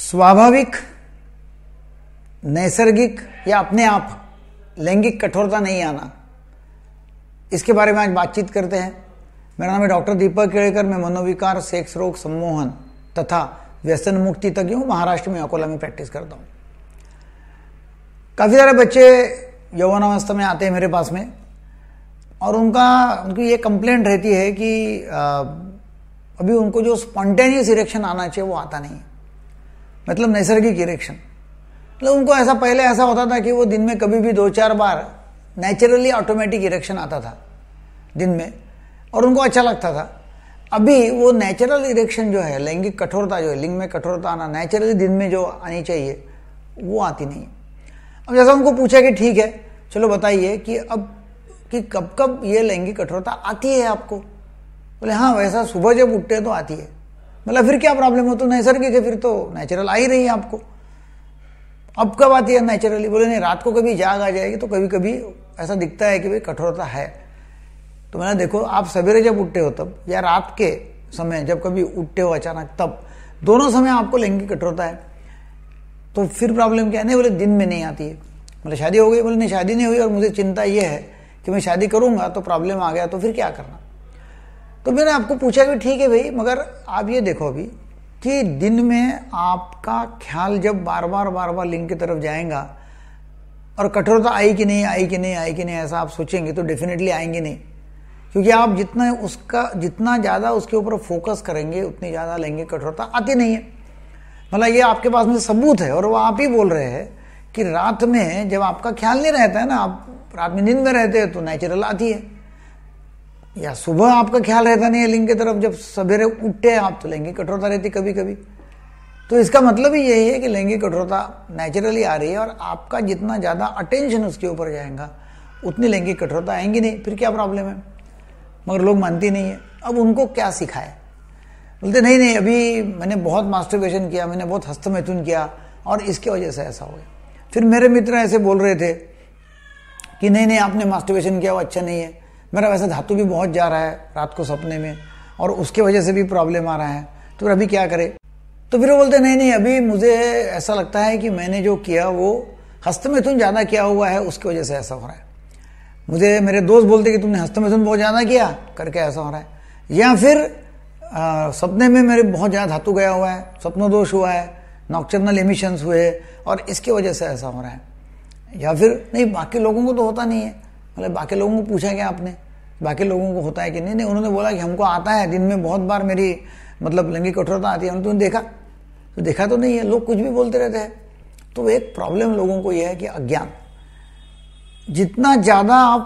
स्वाभाविक नैसर्गिक या अपने आप लैंगिक कठोरता नहीं आना इसके बारे में आज बातचीत करते हैं मेरा नाम है डॉक्टर दीपक केड़कर मैं मनोविकार सेक्स रोग सम्मोहन तथा व्यसन मुक्ति तक हूँ महाराष्ट्र में अकोला में प्रैक्टिस करता हूँ काफ़ी सारे बच्चे यौवनावस्था में आते हैं मेरे पास में और उनका उनकी ये कंप्लेंट रहती है कि आ, अभी उनको जो स्पॉन्टेनियस इरेक्शन आना चाहिए वो आता नहीं है मतलब नैसर्गिक इरेक्शन मतलब उनको ऐसा पहले ऐसा होता था कि वो दिन में कभी भी दो चार बार नेचुरली ऑटोमेटिक इरेक्शन आता था दिन में और उनको अच्छा लगता था अभी वो नेचुरल इरेक्शन जो है लैंगिक कठोरता जो है लिंग में कठोरता आना नेचुरली दिन में जो आनी चाहिए वो आती नहीं अब जैसा उनको पूछा कि ठीक है चलो बताइए कि अब कि कब कब ये लैंगिक कठोरता आती है आपको बोले हाँ वैसा सुबह जब उठते हैं तो आती है मतलब फिर क्या प्रॉब्लम हो तो नैसर्गिक है फिर तो नेचुरल आ ही रही है आपको अब कब आती है नेचुरली बोले नहीं रात को कभी जाग आ जाएगी तो कभी कभी ऐसा दिखता है कि भाई कठोरता है तो मैंने देखो आप सवेरे जब उठते हो तब या रात के समय जब कभी उठते हो अचानक तब दोनों समय आपको लैंगिक कठोरता है तो फिर प्रॉब्लम क्या है नहीं बोले दिन में नहीं आती है बोले शादी हो गई बोले नहीं शादी नहीं हुई और मुझे चिंता यह है कि मैं शादी करूंगा तो प्रॉब्लम आ गया तो फिर क्या करना तो मैंने आपको पूछा कि ठीक है भाई मगर आप ये देखो अभी कि दिन में आपका ख्याल जब बार बार बार बार लिंग की तरफ जाएगा और कठोरता आई कि नहीं आई कि नहीं आई कि नहीं ऐसा आप सोचेंगे तो डेफिनेटली आएंगे नहीं क्योंकि आप जितना उसका जितना ज़्यादा उसके ऊपर फोकस करेंगे उतनी ज़्यादा लेंगे कठोरता आती नहीं है मतलब ये आपके पास में सबूत है और वो आप ही बोल रहे हैं कि रात में जब आपका ख्याल नहीं रहता है ना आप रात में नींद में रहते हैं तो नेचुरल आती है या सुबह आपका ख्याल रहता नहीं है लिंग की तरफ जब सवेरे उठे हैं आप तो लैंगिक कठोरता रहती कभी कभी तो इसका मतलब ही यही है कि लैंगिक कठोरता नेचुरली आ रही है और आपका जितना ज़्यादा अटेंशन उसके ऊपर जाएगा उतनी लैंगिक कठोरता आएंगी नहीं फिर क्या प्रॉब्लम है मगर लोग मानती नहीं है अब उनको क्या सिखाए बोलते नहीं नहीं अभी मैंने बहुत मास्टरबेशन किया मैंने बहुत हस्तमैथुन किया और इसकी वजह से ऐसा हो गया फिर मेरे मित्र ऐसे बोल रहे थे कि नहीं नहीं आपने मास्टरबेशन किया वो अच्छा नहीं है मेरा वैसे धातु भी बहुत जा रहा है रात को सपने में और उसके वजह से भी प्रॉब्लम आ रहा है तो फिर अभी क्या करे तो फिर वो बोलते नहीं नहीं अभी मुझे ऐसा लगता है कि मैंने जो किया वो मिथुन ज़्यादा किया हुआ है उसकी वजह से ऐसा हो रहा है मुझे मेरे दोस्त बोलते कि तुमने मिथुन बहुत ज़्यादा किया करके ऐसा हो रहा है या फिर आ, सपने में मेरे बहुत ज़्यादा धातु गया हुआ है सपनों दोष हुआ है नॉक्चरनल एमिशंस हुए और इसकी वजह से ऐसा हो रहा है या फिर नहीं बाकी लोगों को तो होता नहीं है बोले बाकी लोगों को पूछा क्या आपने बाकी लोगों को होता है कि नहीं नहीं उन्होंने बोला कि हमको आता है दिन में बहुत बार मेरी मतलब लंगी कठोरता आती है तो देखा तो देखा तो नहीं है लोग कुछ भी बोलते रहते हैं तो एक प्रॉब्लम लोगों को यह है कि अज्ञान जितना ज़्यादा आप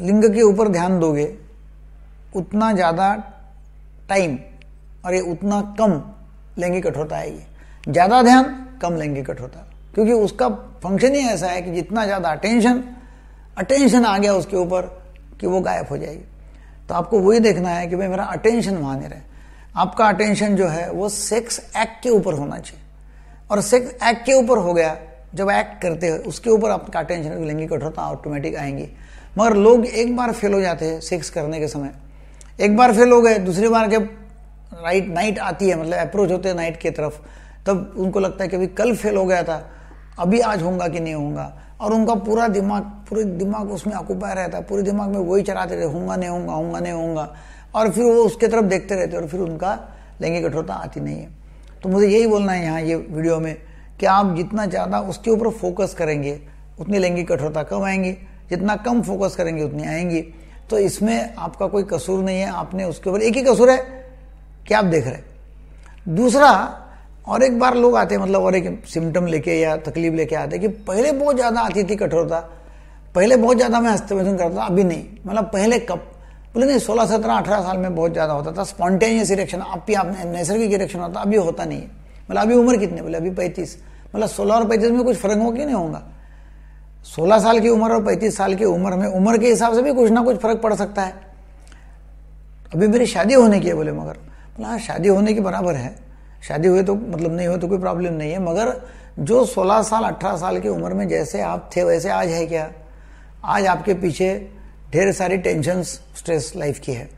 लिंग के ऊपर ध्यान दोगे उतना ज़्यादा टाइम और ये उतना कम लैंगिक कठोरता आएगी ज़्यादा ध्यान कम लैंगिक कठोरता क्योंकि उसका फंक्शन ही ऐसा है कि जितना ज़्यादा अटेंशन अटेंशन आ गया उसके ऊपर कि वो गायब हो जाएगी तो आपको वही देखना है कि भाई मेरा अटेंशन वहाँ नहीं रहे आपका अटेंशन जो है वो सेक्स एक्ट के ऊपर होना चाहिए और सेक्स एक्ट के ऊपर हो गया जब एक्ट करते हो उसके ऊपर आपका अटेंशन लैंगिक कठोरता ऑटोमेटिक आएंगी मगर लोग एक बार फेल हो जाते हैं सेक्स करने के समय एक बार फेल हो गए दूसरी बार जब राइट नाइट आती है मतलब अप्रोच होते हैं नाइट की तरफ तब उनको लगता है कि अभी कल फेल हो गया था अभी आज होगा कि नहीं होगा और उनका पूरा दिमाग पूरे दिमाग उसमें अकुपाय रहता है पूरे दिमाग में वही चलाते रहे होंगे नहीं होंगे होंगा नहीं होंगे और फिर वो उसके तरफ देखते रहते और फिर उनका लैंगिक कठोरता आती नहीं है तो मुझे यही बोलना है यहाँ ये वीडियो में कि आप जितना ज़्यादा उसके ऊपर फोकस करेंगे उतनी लैंगिक कठोरता कम आएंगी जितना कम फोकस करेंगे उतनी आएंगी तो इसमें आपका कोई कसूर नहीं है आपने उसके ऊपर एक ही कसूर है क्या आप देख रहे दूसरा और एक बार लोग आते हैं मतलब और एक सिम्टम लेके या तकलीफ लेके आते कि पहले बहुत ज़्यादा आती थी कठोरता पहले बहुत ज़्यादा मैं हस्तव्यसन करता था अभी नहीं मतलब पहले कब बोले नहीं सोलह सत्रह अठारह साल में बहुत ज़्यादा होता था स्पॉन्टेनियस इरेक्शन अब भी आपने नैसर्गिक इरेक्शन होता अभी होता नहीं है मतलब अभी उम्र कितनी बोले अभी पैंतीस मतलब सोलह और पैंतीस में कुछ फर्क हो कि नहीं होगा सोलह साल की उम्र और पैंतीस साल की उम्र में उम्र के हिसाब से भी कुछ ना कुछ फर्क पड़ सकता है अभी मेरी शादी होने की है बोले मगर बोला हाँ शादी होने के बराबर है शादी हुए तो मतलब नहीं हुए तो कोई प्रॉब्लम नहीं है मगर जो 16 साल 18 साल की उम्र में जैसे आप थे वैसे आज है क्या आज आपके पीछे ढेर सारी टेंशन स्ट्रेस लाइफ की है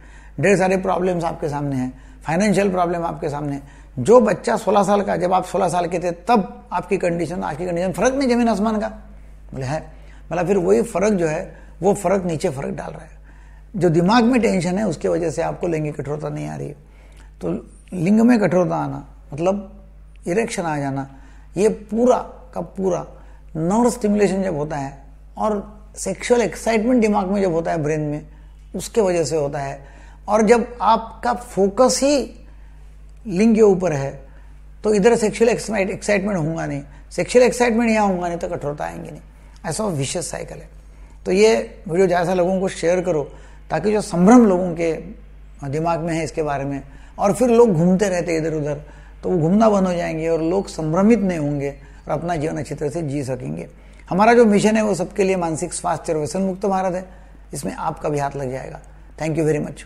ढेर सारे प्रॉब्लम्स आपके सामने हैं फाइनेंशियल प्रॉब्लम आपके सामने है जो बच्चा 16 साल का जब आप 16 साल के थे तब आपकी कंडीशन आज की कंडीशन फर्क नहीं जमीन आसमान का बोले है मतलब फिर वही फर्क जो है वो फर्क नीचे फर्क डाल रहा है जो दिमाग में टेंशन है उसकी वजह से आपको लैंगिक कठोरता नहीं आ रही है तो लिंग में कठोरता आना मतलब इरेक्शन आ जाना ये पूरा का पूरा नर्व स्टिमुलेशन जब होता है और सेक्सुअल एक्साइटमेंट दिमाग में जब होता है ब्रेन में उसके वजह से होता है और जब आपका फोकस ही लिंग के ऊपर है तो इधर सेक्सुअल एक्साइटमेंट होगा नहीं सेक्सुअल एक्साइटमेंट यहाँ होगा नहीं तो कठोरता आएंगे नहीं ऐसा विशेष साइकिल है तो ये वीडियो जैसा लोगों को शेयर करो ताकि जो संभ्रम लोगों के दिमाग में है इसके बारे में और फिर लोग घूमते रहते इधर उधर तो वो घूमना बंद हो जाएंगे और लोग संभ्रमित नहीं होंगे और अपना जीवन अच्छी तरह से जी सकेंगे हमारा जो मिशन है वो सबके लिए मानसिक स्वास्थ्य और व्यसन मुक्त भारत है इसमें आपका भी हाथ लग जाएगा थैंक यू वेरी मच